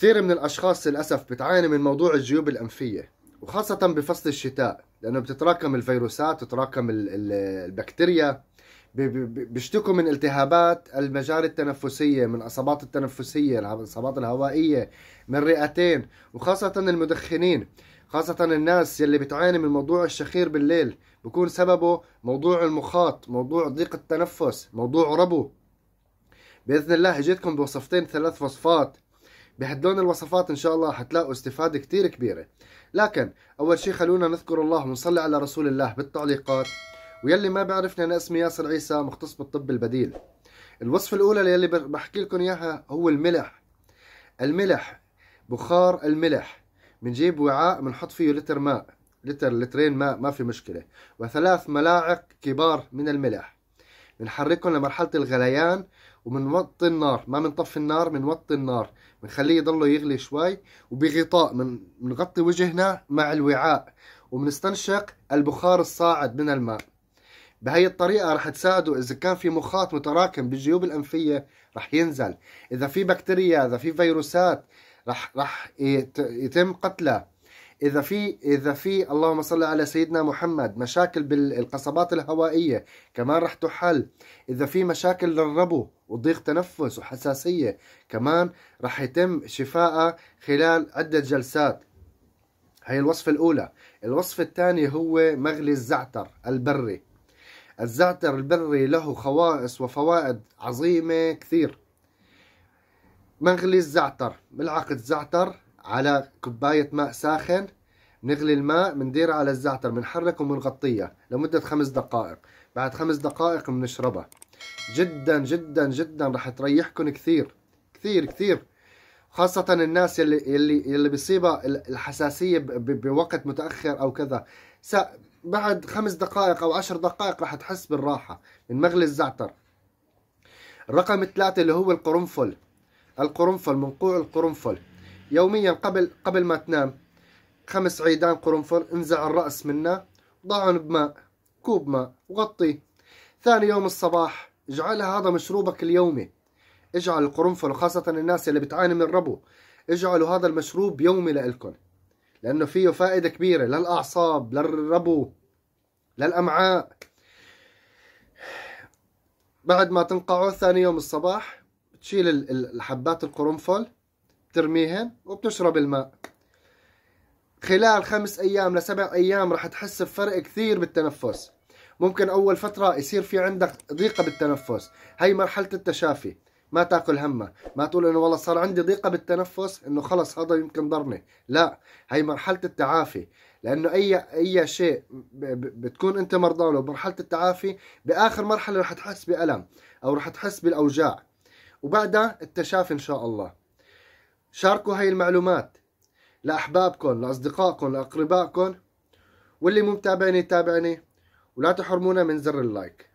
كثير من الأشخاص للأسف بتعاني من موضوع الجيوب الأنفية وخاصة بفصل الشتاء لأنه بتتراكم الفيروسات تتراكم البكتيريا بيشتكوا من التهابات المجاري التنفسية من أصابات التنفسية الأصابات الهوائية من الرئتين وخاصة المدخنين خاصة الناس يلي بتعاني من موضوع الشخير بالليل بكون سببه موضوع المخاط موضوع ضيق التنفس موضوع ربو بإذن الله اجيتكم بوصفتين ثلاث وصفات بهدول الوصفات ان شاء الله حتلاقوا استفاده كثير كبيره لكن اول شيء خلونا نذكر الله ونصلي على رسول الله بالتعليقات ويلي ما بيعرفني انا اسمي ياسر عيسى مختص بالطب البديل الوصفه الاولى يلي بحكي لكم اياها هو الملح الملح بخار الملح بنجيب وعاء بنحط فيه لتر ماء لتر لترين ماء ما في مشكله وثلاث ملاعق كبار من الملح بنحركهم لمرحله الغليان وبنوطي النار ما بنطفي النار بنوطي النار بنخليه يضله يغلي شوي وبغطاء بنغطي وجهنا مع الوعاء وبنستنشق البخار الصاعد من الماء بهي الطريقة رح تساعده إذا كان في مخاط متراكم بالجيوب الأنفية رح ينزل إذا في بكتيريا إذا في فيروسات رح رح يتم قتلها اذا في اذا في اللهم صل على سيدنا محمد مشاكل بالقصبات الهوائيه كمان رح تحل اذا في مشاكل للربو وضيق تنفس وحساسيه كمان رح يتم شفائها خلال عده جلسات هي الوصفه الاولى الوصفه الثانيه هو مغلي الزعتر البري الزعتر البري له خواص وفوائد عظيمه كثير مغلي الزعتر ملعقه زعتر على كوباية ماء ساخن نغلي الماء بنديرها على الزعتر بنحرك وبنغطيها لمدة خمس دقائق بعد خمس دقائق بنشربها جدا جدا جدا رح تريحكم كثير كثير كثير خاصة الناس اللي اللي اللي بيصيبها الحساسية بوقت متأخر أو كذا بعد خمس دقائق أو عشر دقائق رح تحس بالراحة من مغلي الزعتر رقم ثلاثة اللي هو القرنفل القرنفل منقوع القرنفل يوميا قبل قبل ما تنام خمس عيدان قرنفل انزع الرأس منه ضعهم بماء كوب ماء وغطيه ثاني يوم الصباح اجعل هذا مشروبك اليومي اجعل القرنفل وخاصة الناس اللي بتعاني من الربو اجعلوا هذا المشروب يومي لإلكم لأنه فيه فائدة كبيرة للأعصاب للربو للأمعاء بعد ما تنقعوا ثاني يوم الصباح بتشيل الحبات القرنفل بترميهن وبتشرب الماء خلال خمس ايام لسبع ايام رح تحس بفرق كثير بالتنفس ممكن اول فتره يصير في عندك ضيقه بالتنفس هي مرحله التشافي ما تاكل همها ما تقول انه والله صار عندي ضيقه بالتنفس انه خلص هذا يمكن ضرني لا هي مرحله التعافي لانه اي اي شيء بتكون انت مرضى له بمرحله التعافي باخر مرحله رح تحس بالم او رح تحس بالاوجاع وبعدها التشافي ان شاء الله شاركوا هاي المعلومات لأحبابكم لأصدقائكم لأقربائكم واللي مو متابعني تابعني ولا تحرمونا من زر اللايك